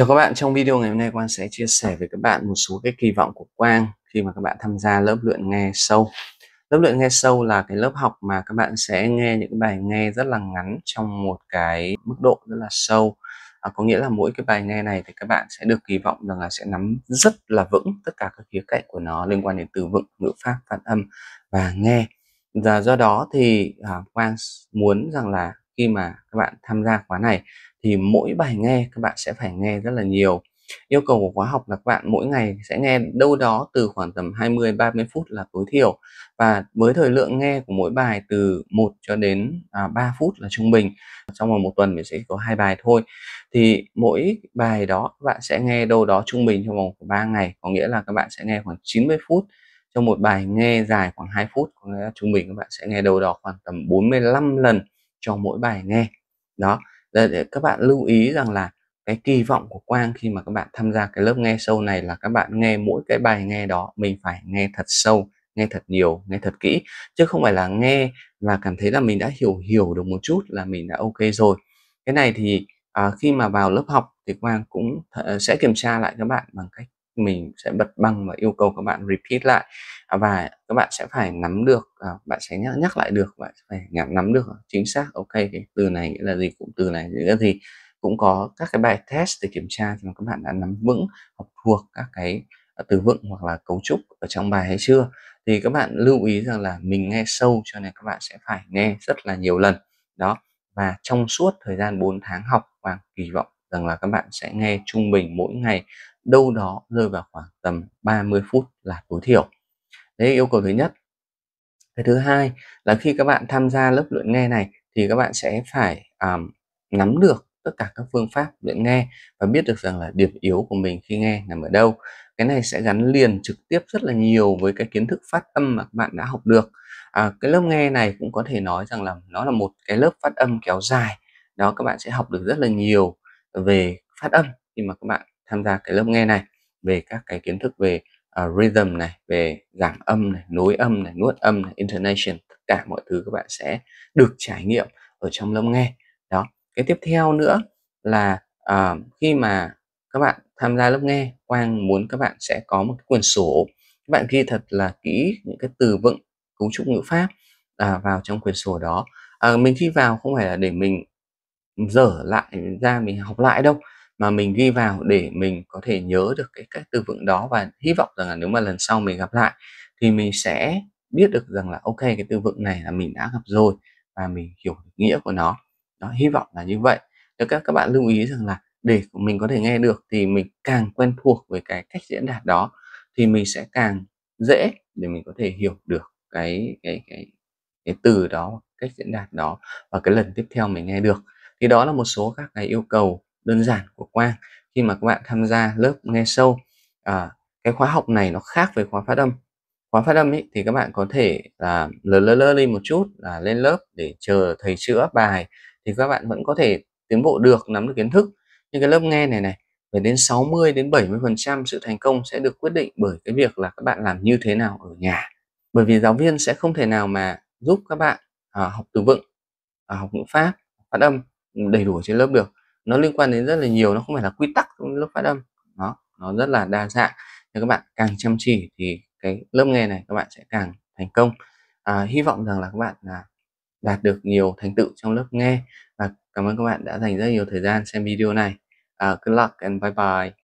Chào các bạn, trong video ngày hôm nay Quang sẽ chia sẻ với các bạn một số cái kỳ vọng của Quang khi mà các bạn tham gia lớp luyện nghe sâu. Lớp luyện nghe sâu là cái lớp học mà các bạn sẽ nghe những bài nghe rất là ngắn trong một cái mức độ rất là sâu. À, có nghĩa là mỗi cái bài nghe này thì các bạn sẽ được kỳ vọng rằng là sẽ nắm rất là vững tất cả các khía cạnh của nó liên quan đến từ vựng, ngữ pháp, phát âm và nghe. Và do đó thì à, Quang muốn rằng là khi mà các bạn tham gia khóa này thì mỗi bài nghe các bạn sẽ phải nghe rất là nhiều yêu cầu của khóa học là các bạn mỗi ngày sẽ nghe đâu đó từ khoảng tầm 20 30 phút là tối thiểu và với thời lượng nghe của mỗi bài từ 1 cho đến à, 3 phút là trung bình trong vòng một tuần mình sẽ có hai bài thôi thì mỗi bài đó các bạn sẽ nghe đâu đó trung bình trong vòng 3 ngày có nghĩa là các bạn sẽ nghe khoảng 90 phút trong một bài nghe dài khoảng 2 phút có nghĩa là trung bình các bạn sẽ nghe đâu đó khoảng tầm 45 lần cho mỗi bài nghe đó để, các bạn lưu ý rằng là cái kỳ vọng của Quang khi mà các bạn tham gia cái lớp nghe sâu này là các bạn nghe mỗi cái bài nghe đó mình phải nghe thật sâu nghe thật nhiều nghe thật kỹ chứ không phải là nghe và cảm thấy là mình đã hiểu hiểu được một chút là mình đã ok rồi cái này thì à, khi mà vào lớp học thì Quang cũng th- sẽ kiểm tra lại các bạn bằng cách mình sẽ bật băng và yêu cầu các bạn repeat lại à, và các bạn sẽ phải nắm được à, bạn sẽ nhắc, nhắc lại được bạn sẽ phải nắm được chính xác ok cái từ này nghĩa là gì cụm từ này nghĩa là gì cũng có các cái bài test để kiểm tra xem các bạn đã nắm vững học thuộc các cái à, từ vựng hoặc là cấu trúc ở trong bài hay chưa thì các bạn lưu ý rằng là mình nghe sâu cho nên các bạn sẽ phải nghe rất là nhiều lần đó và trong suốt thời gian 4 tháng học và kỳ vọng rằng là các bạn sẽ nghe trung bình mỗi ngày đâu đó rơi vào khoảng tầm 30 phút là tối thiểu đấy là yêu cầu thứ nhất cái thứ hai là khi các bạn tham gia lớp luyện nghe này thì các bạn sẽ phải um, nắm được tất cả các phương pháp luyện nghe và biết được rằng là điểm yếu của mình khi nghe nằm ở đâu cái này sẽ gắn liền trực tiếp rất là nhiều với cái kiến thức phát âm mà các bạn đã học được à, cái lớp nghe này cũng có thể nói rằng là nó là một cái lớp phát âm kéo dài đó các bạn sẽ học được rất là nhiều về phát âm khi mà các bạn tham gia cái lớp nghe này về các cái kiến thức về uh, rhythm này về giảm âm này nối âm này nuốt âm này intonation tất cả mọi thứ các bạn sẽ được trải nghiệm ở trong lớp nghe đó cái tiếp theo nữa là uh, khi mà các bạn tham gia lớp nghe quang muốn các bạn sẽ có một cái quyển sổ các bạn ghi thật là kỹ những cái từ vựng cấu trúc ngữ pháp à, vào trong quyển sổ đó à, mình khi vào không phải là để mình dở lại ra mình học lại đâu mà mình ghi vào để mình có thể nhớ được cái cách từ vựng đó và hy vọng rằng là nếu mà lần sau mình gặp lại thì mình sẽ biết được rằng là ok cái từ vựng này là mình đã gặp rồi và mình hiểu được nghĩa của nó đó hy vọng là như vậy được các các bạn lưu ý rằng là để mình có thể nghe được thì mình càng quen thuộc với cái cách diễn đạt đó thì mình sẽ càng dễ để mình có thể hiểu được cái cái cái cái từ đó cách diễn đạt đó và cái lần tiếp theo mình nghe được thì đó là một số các cái yêu cầu đơn giản của Quang khi mà các bạn tham gia lớp nghe sâu à, cái khóa học này nó khác với khóa phát âm khóa phát âm ấy thì các bạn có thể là lơ lơ lơ lên một chút là lên lớp để chờ thầy chữa bài thì các bạn vẫn có thể tiến bộ được nắm được kiến thức nhưng cái lớp nghe này này phải đến 60 đến 70 phần trăm sự thành công sẽ được quyết định bởi cái việc là các bạn làm như thế nào ở nhà bởi vì giáo viên sẽ không thể nào mà giúp các bạn à, học từ vựng à, học ngữ pháp phát âm đầy đủ trên lớp được nó liên quan đến rất là nhiều nó không phải là quy tắc trong lớp phát âm nó nó rất là đa dạng nếu các bạn càng chăm chỉ thì cái lớp nghe này các bạn sẽ càng thành công à, hy vọng rằng là các bạn là đạt được nhiều thành tựu trong lớp nghe và cảm ơn các bạn đã dành rất nhiều thời gian xem video này uh, good luck and bye bye